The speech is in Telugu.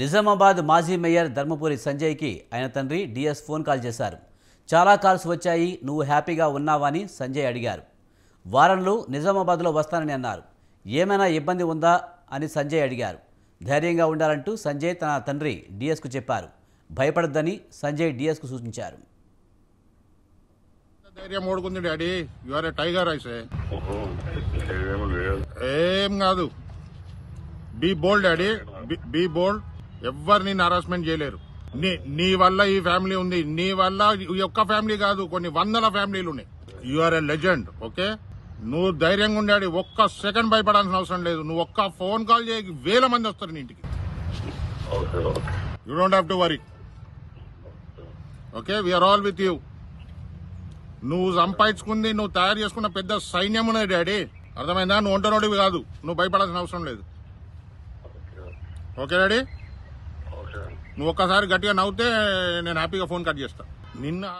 నిజామాబాద్ మాజీ మేయర్ ధర్మపురి సంజయ్కి ఆయన తండ్రి డిఎస్ ఫోన్ కాల్ చేశారు చాలా కాల్స్ వచ్చాయి నువ్వు హ్యాపీగా ఉన్నావా అని సంజయ్ అడిగారు వారంలో నిజామాబాద్లో వస్తానని అన్నారు ఏమైనా ఇబ్బంది ఉందా అని సంజయ్ అడిగారు ధైర్యంగా ఉండాలంటూ సంజయ్ తన తండ్రి డిఎస్కు చెప్పారు భయపడద్దని సంజయ్ డిఎస్కు సూచించారు ధైర్యం ఓడుకుంది డాడీ టైగర్ ఏం కాదు be bold daddy be bold ఎవరు హరాస్మెంట్ చేయలేరు నీ వల్ల ఈ ఫ్యామిలీ ఉంది నీ వల్ల ఈ ఒక్క ఫ్యామిలీ కాదు కొన్ని వందల ఫ్యామిలీలు ఉన్నాయి you are a legend okay నువ్వు ధైర్యంగా ఉండాడి ఒక్క సెకండ్ భయపడాల్సిన అవసరం లేదు నువ్వు ఒక్క ఫోన్ కాల్ చేయకి వేల మంది వస్తారు నీ ఇంటికి you don't have to worry okay we are all with you నువ్వు సంపాదించుకుంది నువ్వు తయారు చేసుకున్న పెద్ద సైన్యం ఉన్నాయి డాడీ అర్థమైందా నువ్వు ఒంటనోడివి కాదు నువ్వు భయపడాల్సిన అవసరం లేదు ఓకే డాడీ నువ్వు ఒక్కసారి గట్టిగా నవ్వుతే నేను హ్యాపీగా ఫోన్ కట్ చేస్తా నిన్న